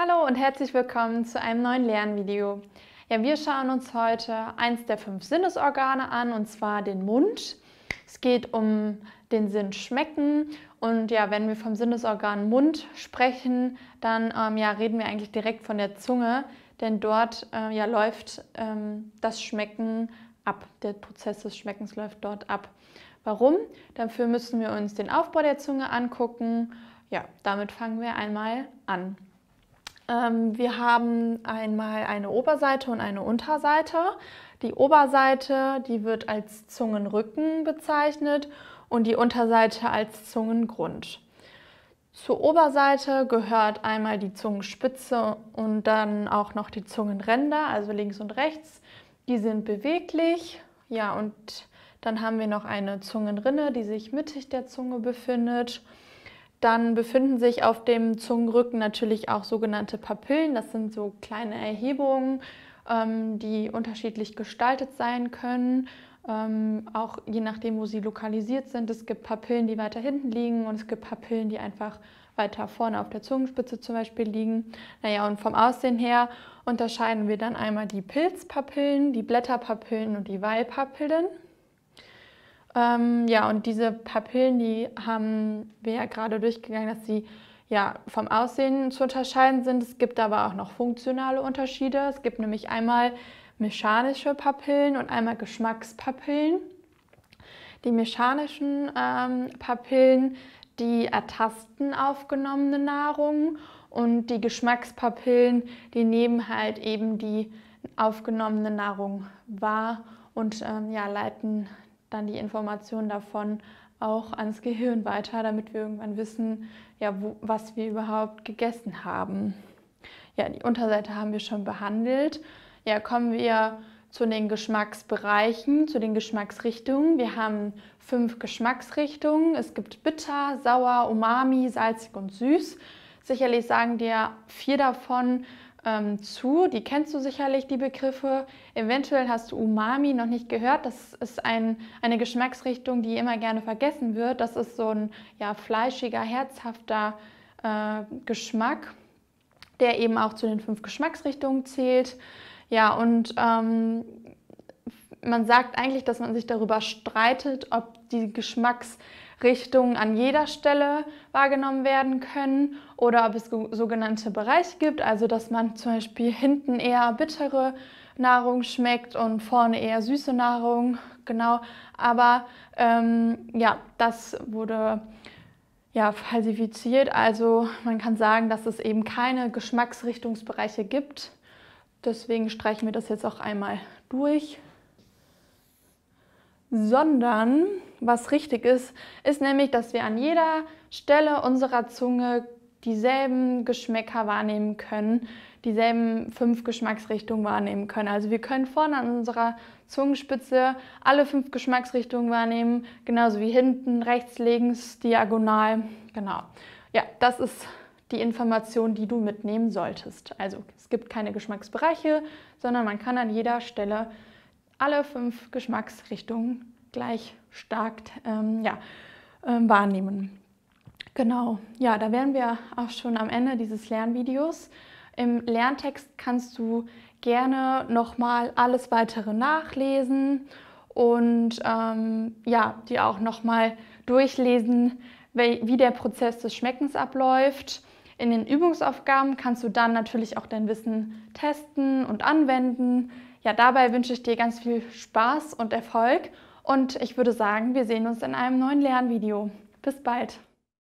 Hallo und herzlich willkommen zu einem neuen Lernvideo. Ja, wir schauen uns heute eins der fünf Sinnesorgane an, und zwar den Mund. Es geht um den Sinn schmecken und ja, wenn wir vom Sinnesorgan Mund sprechen, dann ähm, ja, reden wir eigentlich direkt von der Zunge, denn dort äh, ja, läuft ähm, das Schmecken ab. Der Prozess des Schmeckens läuft dort ab. Warum? Dafür müssen wir uns den Aufbau der Zunge angucken. Ja, damit fangen wir einmal an. Ähm, wir haben einmal eine Oberseite und eine Unterseite. Die Oberseite, die wird als Zungenrücken bezeichnet und die Unterseite als Zungengrund. Zur Oberseite gehört einmal die Zungenspitze und dann auch noch die Zungenränder, also links und rechts. Die sind beweglich. Ja, und dann haben wir noch eine Zungenrinne, die sich mittig der Zunge befindet. Dann befinden sich auf dem Zungenrücken natürlich auch sogenannte Papillen. Das sind so kleine Erhebungen, ähm, die unterschiedlich gestaltet sein können. Ähm, auch je nachdem, wo sie lokalisiert sind. Es gibt Papillen, die weiter hinten liegen und es gibt Papillen, die einfach weiter vorne auf der Zungenspitze zum Beispiel liegen. Naja, und vom Aussehen her unterscheiden wir dann einmal die Pilzpapillen, die Blätterpapillen und die Weilpapillen. Ähm, ja, und diese Papillen, die haben wir ja gerade durchgegangen, dass sie ja, vom Aussehen zu unterscheiden sind. Es gibt aber auch noch funktionale Unterschiede. Es gibt nämlich einmal mechanische Papillen und einmal Geschmackspapillen. Die mechanischen ähm, Papillen, die ertasten aufgenommene Nahrung und die Geschmackspapillen, die nehmen halt eben die aufgenommene Nahrung wahr und ähm, ja, leiten dann die Informationen davon auch ans Gehirn weiter, damit wir irgendwann wissen, ja, wo, was wir überhaupt gegessen haben. Ja, die Unterseite haben wir schon behandelt. Ja, kommen wir zu den Geschmacksbereichen, zu den Geschmacksrichtungen. Wir haben fünf Geschmacksrichtungen. Es gibt bitter, sauer, umami, salzig und süß. Sicherlich sagen dir vier davon, ähm, zu. Die kennst du sicherlich, die Begriffe. Eventuell hast du Umami noch nicht gehört. Das ist ein, eine Geschmacksrichtung, die immer gerne vergessen wird. Das ist so ein ja, fleischiger, herzhafter äh, Geschmack, der eben auch zu den fünf Geschmacksrichtungen zählt. Ja, und ähm, man sagt eigentlich, dass man sich darüber streitet, ob die Geschmacksrichtungen an jeder Stelle wahrgenommen werden können oder ob es sogenannte Bereiche gibt, also dass man zum Beispiel hinten eher bittere Nahrung schmeckt und vorne eher süße Nahrung, genau. Aber ähm, ja, das wurde ja, falsifiziert. Also man kann sagen, dass es eben keine Geschmacksrichtungsbereiche gibt. Deswegen streichen wir das jetzt auch einmal durch sondern was richtig ist, ist nämlich, dass wir an jeder Stelle unserer Zunge dieselben Geschmäcker wahrnehmen können, dieselben fünf Geschmacksrichtungen wahrnehmen können. Also wir können vorne an unserer Zungenspitze alle fünf Geschmacksrichtungen wahrnehmen, genauso wie hinten, rechts, links, diagonal. Genau. Ja, das ist die Information, die du mitnehmen solltest. Also es gibt keine Geschmacksbereiche, sondern man kann an jeder Stelle alle fünf Geschmacksrichtungen gleich stark ähm, ja, ähm, wahrnehmen. Genau, ja, da wären wir auch schon am Ende dieses Lernvideos. Im Lerntext kannst du gerne nochmal alles weitere nachlesen und ähm, ja, dir auch nochmal durchlesen, wie der Prozess des Schmeckens abläuft. In den Übungsaufgaben kannst du dann natürlich auch dein Wissen testen und anwenden ja, dabei wünsche ich dir ganz viel Spaß und Erfolg und ich würde sagen, wir sehen uns in einem neuen Lernvideo. Bis bald!